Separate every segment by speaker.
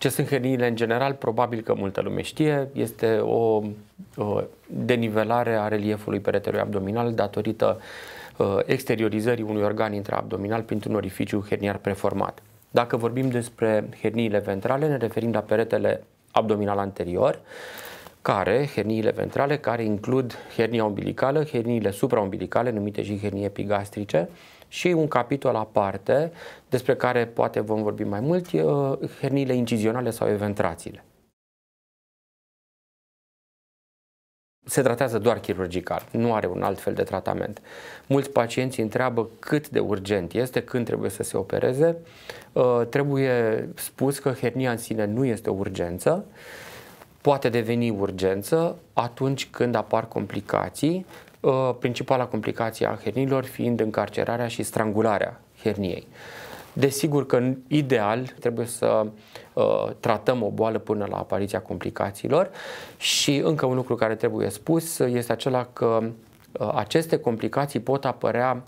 Speaker 1: Ce sunt herniile în general, probabil că multă lume știe, este o, o denivelare a reliefului peretelui abdominal datorită ă, exteriorizării unui organ intraabdominal printr-un orificiu herniar preformat. Dacă vorbim despre herniile ventrale, ne referim la peretele abdominal anterior, uh, care, herniile ventrale, care includ hernia umbilicală, herniile supraumbilicale, numite și hernie epigastrice, și un capitol aparte, despre care poate vom vorbi mai mult, herniile incizionale sau eventrațiile. se tratează doar chirurgical, nu are un alt fel de tratament. Mulți pacienți întreabă cât de urgent este, când trebuie să se opereze. Ă, trebuie spus că hernia în sine nu este o urgență, poate deveni urgență atunci când apar complicații, uh, principala complicație a hernilor fiind încarcerarea și strangularea herniei. Desigur că în ideal trebuie să uh, tratăm o boală până la apariția complicațiilor și încă un lucru care trebuie spus este acela că uh, aceste complicații pot apărea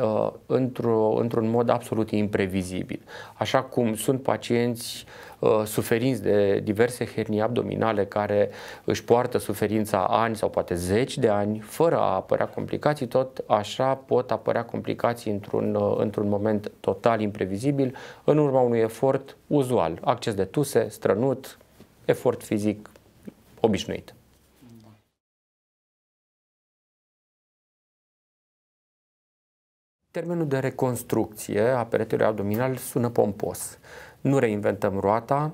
Speaker 1: uh, într-o, într-un mod absolut imprevizibil. Așa cum sunt pacienți uh, suferinți de diverse hernii abdominale care își poartă suferința ani sau poate zeci de ani fără a apărea complicații, tot așa pot apărea complicații într-un, uh, într-un moment total imprevizibil în urma unui efort uzual, acces de tuse, strănut, efort fizic obișnuit. Termenul de reconstrucție a peretelui abdominal sună pompos. Nu reinventăm roata,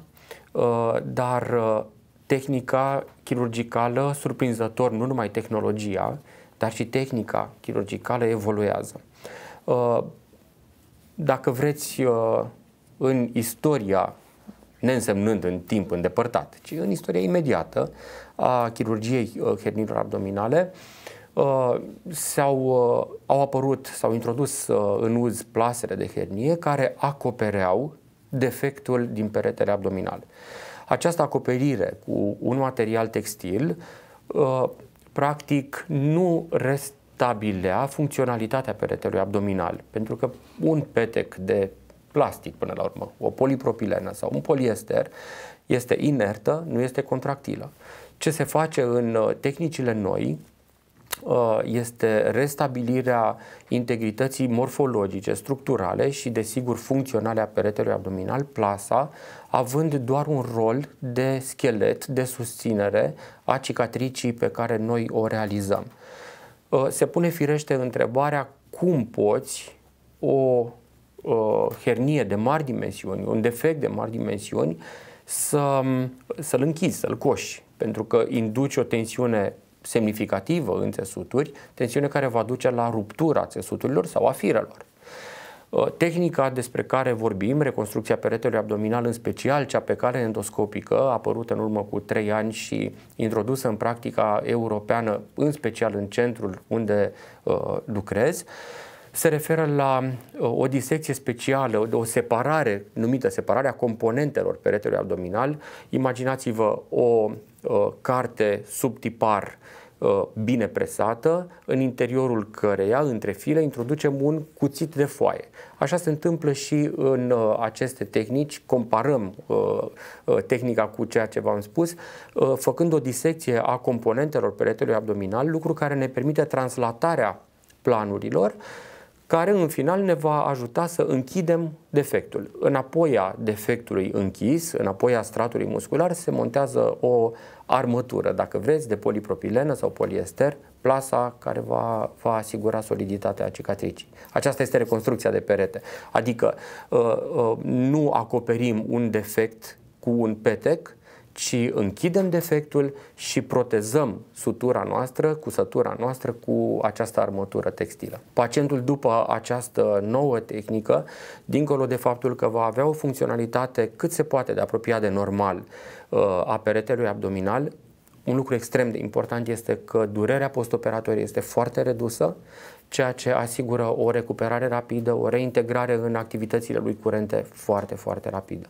Speaker 1: uh, dar uh, tehnica chirurgicală, surprinzător, nu numai tehnologia, dar și tehnica chirurgicală evoluează. Uh, dacă vreți, în istoria, neînsemnând în timp îndepărtat, ci în istoria imediată a chirurgiei hernilor abdominale, Uh, s-au, uh, au apărut, s-au introdus uh, în uz plasele de hernie care acopereau defectul din peretele abdominal. Această acoperire cu un material textil practic nu restabilea funcționalitatea peretelui abdominal, pentru că un petec de plastic până la urmă, o polipropilenă sau un poliester, este inertă, nu este contractilă. Ce se face în tehnicile noi Uh, este restabilirea integrității morfologice, structurale și, desigur, funcționale a peretelui abdominal, plasa, având doar un rol de schelet, de susținere a cicatricii pe care noi o realizăm. Uh, se pune firește întrebarea cum poți o uh, hernie de mari dimensiuni, un defect de mari dimensiuni, să, să-l închizi, să-l coși, pentru că induci o tensiune semnificativă în țesuturi, tensiune care va duce la ruptura țesuturilor sau a firelor. Uh, tehnica despre care vorbim, reconstrucția peretelui abdominal, în special cea pe cale endoscopică, apărută în urmă cu 3 ani și introdusă în practica europeană, în special în centrul unde uh, lucrez, uh, se referă la uh, o disecție specială, o separare, numită separarea componentelor peretelui abdominal. Imaginați-vă o uh, carte subtipar uh, bine presată, în interiorul căreia, între file, introducem un cuțit de foaie. Așa se întâmplă și în aceste tehnici, comparăm tehnica cu ceea ce v-am spus, făcând o disecție a componentelor peretelui abdominal, lucru care ne permite translatarea planurilor care în final ne va ajuta să închidem defectul. Înapoi a defectului închis, înapoi a stratului muscular, se montează o armătură, dacă vreți, de polipropilenă sau poliester, plasa care va, va asigura soliditatea cicatricii. Aceasta este reconstrucția de perete. Adică uh, uh, nu acoperim un defect cu un petec, ci închidem defectul și protezăm sutura noastră cu sătura noastră cu această armătură textilă. Pacientul după această nouă tehnică, dincolo de faptul că va avea o funcționalitate cât se poate de apropiat de normal uh, a peretelui abdominal, un lucru extrem de important este că durerea postoperatorie este foarte redusă, ceea ce asigură o recuperare rapidă, o reintegrare în activitățile lui curente foarte, foarte rapidă.